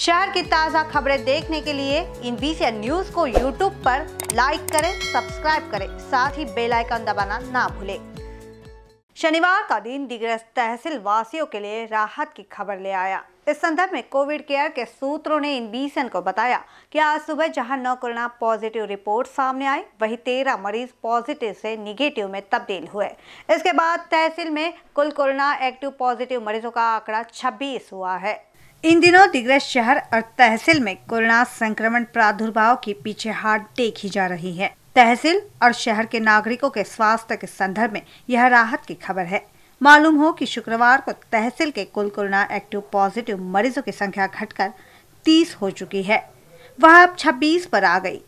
शहर की ताज़ा खबरें देखने के लिए इन बीसी न्यूज को यूट्यूब पर लाइक करें सब्सक्राइब करें साथ ही बेल आइकन दबाना ना भूलें शनिवार का दिन दिग्रस तहसील वासियों के लिए राहत की खबर ले आया इस संदर्भ में कोविड केयर के सूत्रों ने इन बीसन को बताया कि आज सुबह जहां नौ कोरोना पॉजिटिव रिपोर्ट सामने आई वही तेरह मरीज पॉजिटिव से निगेटिव में तब्दील हुए इसके बाद तहसील में कुल कोरोना एक्टिव पॉजिटिव मरीजों का आंकड़ा छब्बीस हुआ है इन दिनों दिग्रस शहर और तहसील में कोरोना संक्रमण प्रादुर्भाव की पीछे हाट देखी जा रही है तहसील और शहर के नागरिकों के स्वास्थ्य के संदर्भ में यह राहत की खबर है मालूम हो कि शुक्रवार को तहसील के कुल कोरोना एक्टिव पॉजिटिव मरीजों की संख्या घटकर 30 हो चुकी है वह अब 26 पर आ गई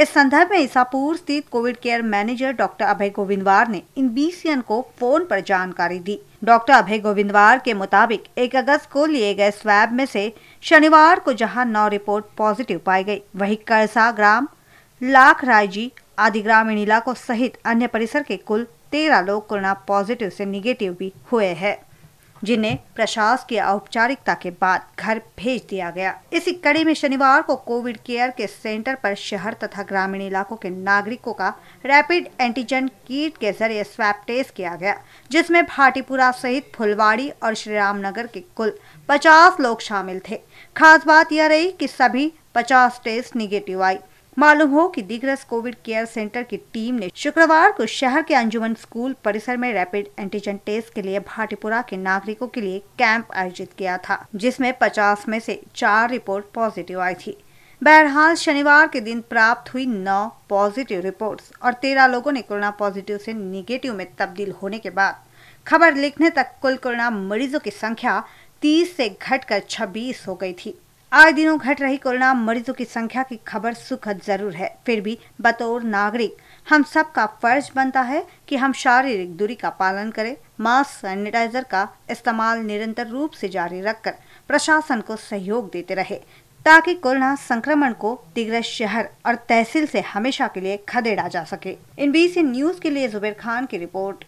इस संदर्भ में ईसापुर स्थित covid care manager doctor Abhay Govindwar ने इन बीसीएन को फोन पर जानकारी दी डॉक्टर अभय गोविंदवार के मुताबिक 1 अगस्त को लिए गए स्वैब में से शनिवार को जहां नौ रिपोर्ट पॉजिटिव पाई गई वहीं करसा ग्राम लाख रायजी आदि ग्रामीण इलाकों सहित अन्य परिसर के कुल तेरह लोग कोरोना पॉजिटिव से निगेटिव भी हुए हैं जिन्हें प्रशासन की औपचारिकता के बाद घर भेज दिया गया इसी कड़ी में शनिवार को कोविड केयर के सेंटर पर शहर तथा ग्रामीण इलाकों के नागरिकों का रैपिड एंटीजन किट के जरिए स्वैप टेस्ट किया गया जिसमें भाटीपुरा सहित फुलवाड़ी और श्रीरामनगर के कुल पचास लोग शामिल थे खास बात यह रही कि सभी पचास टेस्ट निगेटिव आई मालूम हो कि दिग्रस कोविड केयर सेंटर की टीम ने शुक्रवार को शहर के अंजुमन स्कूल परिसर में रैपिड एंटीजन टेस्ट के लिए भाटीपुरा के नागरिकों के लिए कैंप आयोजित किया था जिसमे पचास में से चार रिपोर्ट पॉजिटिव आई थी बहरहाल शनिवार के दिन प्राप्त हुई नौ पॉजिटिव रिपोर्ट्स और तेरह लोगों ने कोरोना पॉजिटिव से निगेटिव में तब्दील होने के बाद खबर लिखने तक कुल कोरोना मरीजों की संख्या 30 से घटकर 26 हो गई थी आज दिनों घट रही कोरोना मरीजों की संख्या की खबर सुखद जरूर है फिर भी बतौर नागरिक हम सब का फर्ज बनता है कि हम शारीरिक दूरी का पालन करें मास्क सैनिटाइजर का इस्तेमाल निरंतर रूप से जारी रखकर प्रशासन को सहयोग देते रहे ताकि कोरोना संक्रमण को तिगरस शहर और तहसील से हमेशा के लिए खदेड़ा जा सके इन बीस न्यूज के लिए जुबेर खान की रिपोर्ट